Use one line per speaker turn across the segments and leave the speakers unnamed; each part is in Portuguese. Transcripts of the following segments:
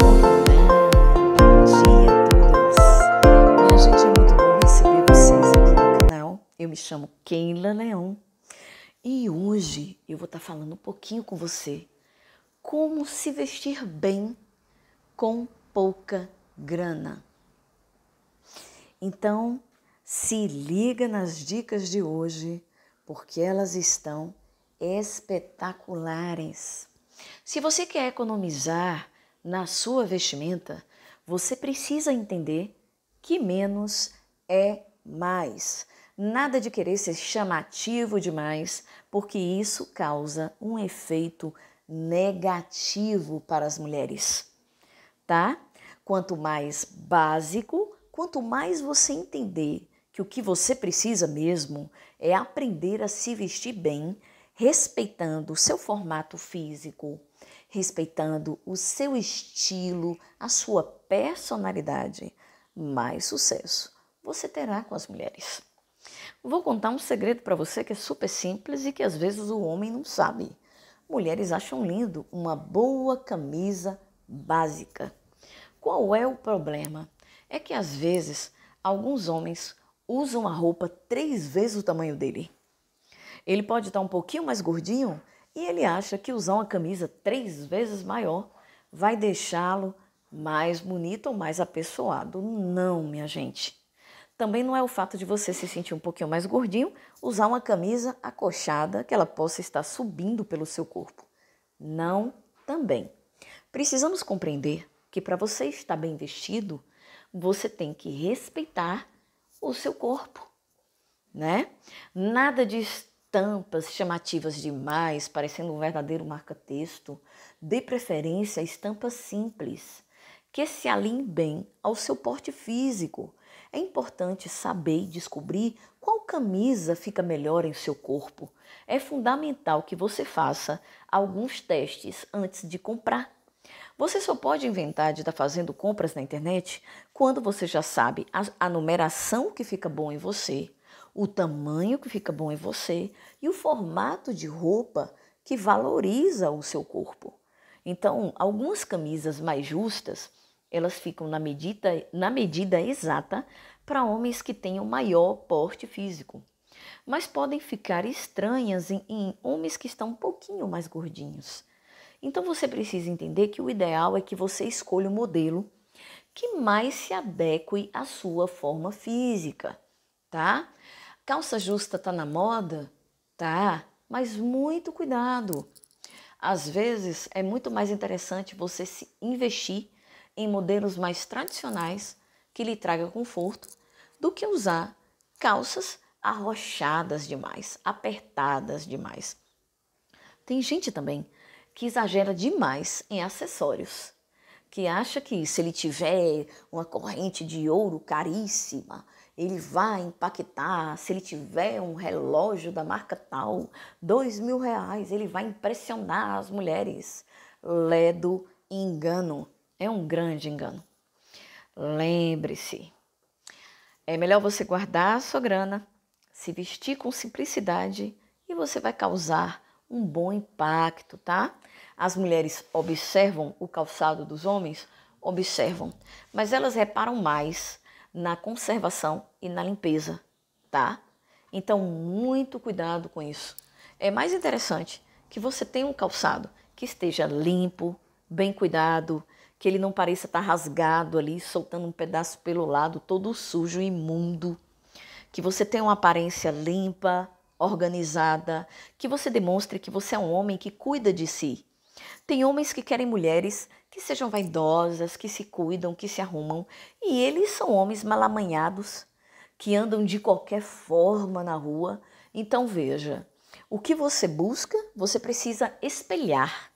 Bom dia a todos. gente, é muito bom receber vocês aqui no canal. Eu me chamo Keila Leão e hoje eu vou estar falando um pouquinho com você como se vestir bem com pouca grana. Então, se liga nas dicas de hoje, porque elas estão espetaculares. Se você quer economizar na sua vestimenta, você precisa entender que menos é mais. Nada de querer ser chamativo demais, porque isso causa um efeito negativo para as mulheres, tá? Quanto mais básico, quanto mais você entender que o que você precisa mesmo é aprender a se vestir bem, respeitando o seu formato físico, respeitando o seu estilo, a sua personalidade, mais sucesso você terá com as mulheres. Vou contar um segredo para você que é super simples e que às vezes o homem não sabe. Mulheres acham lindo uma boa camisa básica. Qual é o problema? É que às vezes alguns homens usam a roupa três vezes o tamanho dele. Ele pode estar tá um pouquinho mais gordinho, e ele acha que usar uma camisa três vezes maior vai deixá-lo mais bonito ou mais apessoado. Não, minha gente. Também não é o fato de você se sentir um pouquinho mais gordinho usar uma camisa acolchada que ela possa estar subindo pelo seu corpo. Não, também. Precisamos compreender que para você estar bem vestido, você tem que respeitar o seu corpo, né? Nada de estampas chamativas demais, parecendo um verdadeiro marca-texto, dê preferência a estampas simples, que se alinhem bem ao seu porte físico. É importante saber e descobrir qual camisa fica melhor em seu corpo. É fundamental que você faça alguns testes antes de comprar. Você só pode inventar de estar tá fazendo compras na internet quando você já sabe a, a numeração que fica bom em você, o tamanho que fica bom em você e o formato de roupa que valoriza o seu corpo. Então, algumas camisas mais justas, elas ficam na medida, na medida exata para homens que tenham maior porte físico, mas podem ficar estranhas em, em homens que estão um pouquinho mais gordinhos. Então você precisa entender que o ideal é que você escolha o um modelo que mais se adeque à sua forma física, tá? Calça justa tá na moda? Tá, mas muito cuidado. Às vezes é muito mais interessante você se investir em modelos mais tradicionais que lhe tragam conforto do que usar calças arrochadas demais, apertadas demais. Tem gente também que exagera demais em acessórios, que acha que se ele tiver uma corrente de ouro caríssima, ele vai impactar. Se ele tiver um relógio da marca tal, dois mil reais, ele vai impressionar as mulheres. Ledo engano. É um grande engano. Lembre-se, é melhor você guardar a sua grana, se vestir com simplicidade e você vai causar um bom impacto, tá? As mulheres observam o calçado dos homens, observam, mas elas reparam mais na conservação e na limpeza, tá? Então, muito cuidado com isso. É mais interessante que você tenha um calçado que esteja limpo, bem cuidado, que ele não pareça estar tá rasgado ali, soltando um pedaço pelo lado, todo sujo, e imundo. Que você tenha uma aparência limpa, organizada, que você demonstre que você é um homem que cuida de si, tem homens que querem mulheres que sejam vaidosas, que se cuidam, que se arrumam, e eles são homens malamanhados, que andam de qualquer forma na rua. Então veja, o que você busca, você precisa espelhar.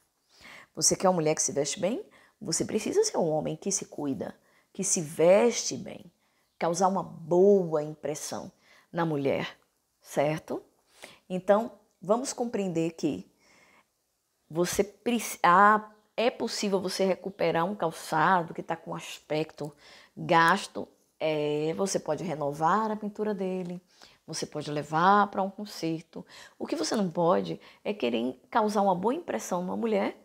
Você quer uma mulher que se veste bem? Você precisa ser um homem que se cuida, que se veste bem, causar uma boa impressão na mulher, certo? Então, vamos compreender que você ah, é possível você recuperar um calçado que está com aspecto gasto. É, você pode renovar a pintura dele, você pode levar para um concerto. O que você não pode é querer causar uma boa impressão numa mulher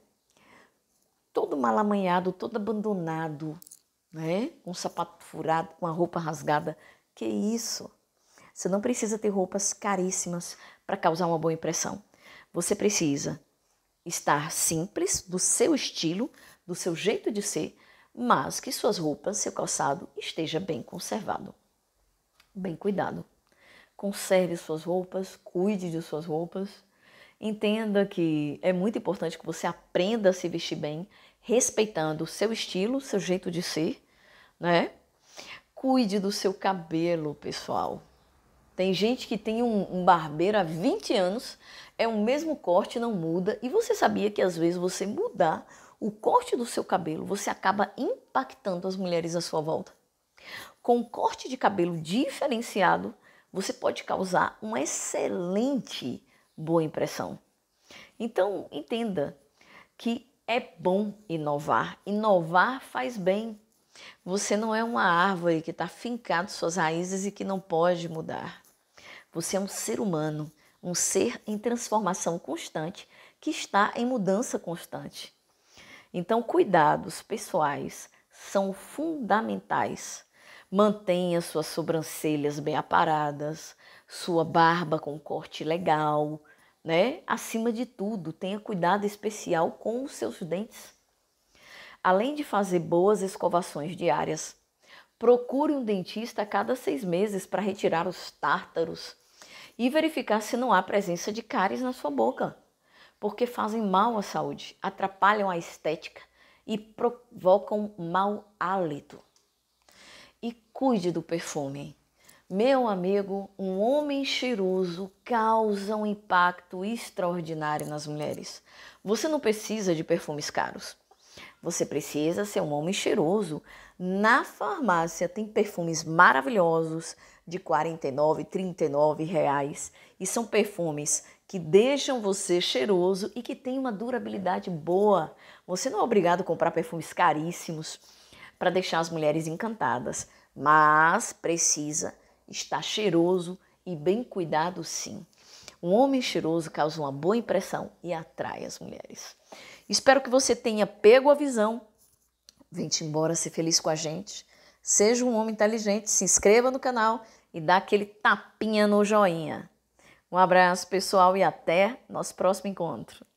todo malamanhado, todo abandonado, né? Com um sapato furado, com a roupa rasgada. Que isso? Você não precisa ter roupas caríssimas para causar uma boa impressão. Você precisa estar simples, do seu estilo, do seu jeito de ser, mas que suas roupas, seu calçado esteja bem conservado. Bem cuidado. Conserve suas roupas, cuide de suas roupas. Entenda que é muito importante que você aprenda a se vestir bem, respeitando o seu estilo, seu jeito de ser, né? Cuide do seu cabelo, pessoal. Tem gente que tem um, um barbeiro há 20 anos, é o mesmo corte, não muda. E você sabia que às vezes você mudar o corte do seu cabelo, você acaba impactando as mulheres à sua volta? Com um corte de cabelo diferenciado, você pode causar uma excelente boa impressão. Então, entenda que é bom inovar. Inovar faz bem. Você não é uma árvore que está fincado suas raízes e que não pode mudar. Você é um ser humano, um ser em transformação constante que está em mudança constante. Então, cuidados pessoais são fundamentais. Mantenha suas sobrancelhas bem aparadas, sua barba com corte legal, né? Acima de tudo, tenha cuidado especial com os seus dentes. Além de fazer boas escovações diárias, Procure um dentista a cada seis meses para retirar os tártaros e verificar se não há presença de cáries na sua boca, porque fazem mal à saúde, atrapalham a estética e provocam mau hálito. E cuide do perfume. Meu amigo, um homem cheiroso causa um impacto extraordinário nas mulheres. Você não precisa de perfumes caros. Você precisa ser um homem cheiroso. Na farmácia tem perfumes maravilhosos de R$ 49, 39 reais e são perfumes que deixam você cheiroso e que tem uma durabilidade boa. Você não é obrigado a comprar perfumes caríssimos para deixar as mulheres encantadas, mas precisa estar cheiroso e bem cuidado sim. Um homem cheiroso causa uma boa impressão e atrai as mulheres. Espero que você tenha pego a visão. Vem-te embora ser feliz com a gente. Seja um homem inteligente, se inscreva no canal e dá aquele tapinha no joinha. Um abraço, pessoal, e até nosso próximo encontro.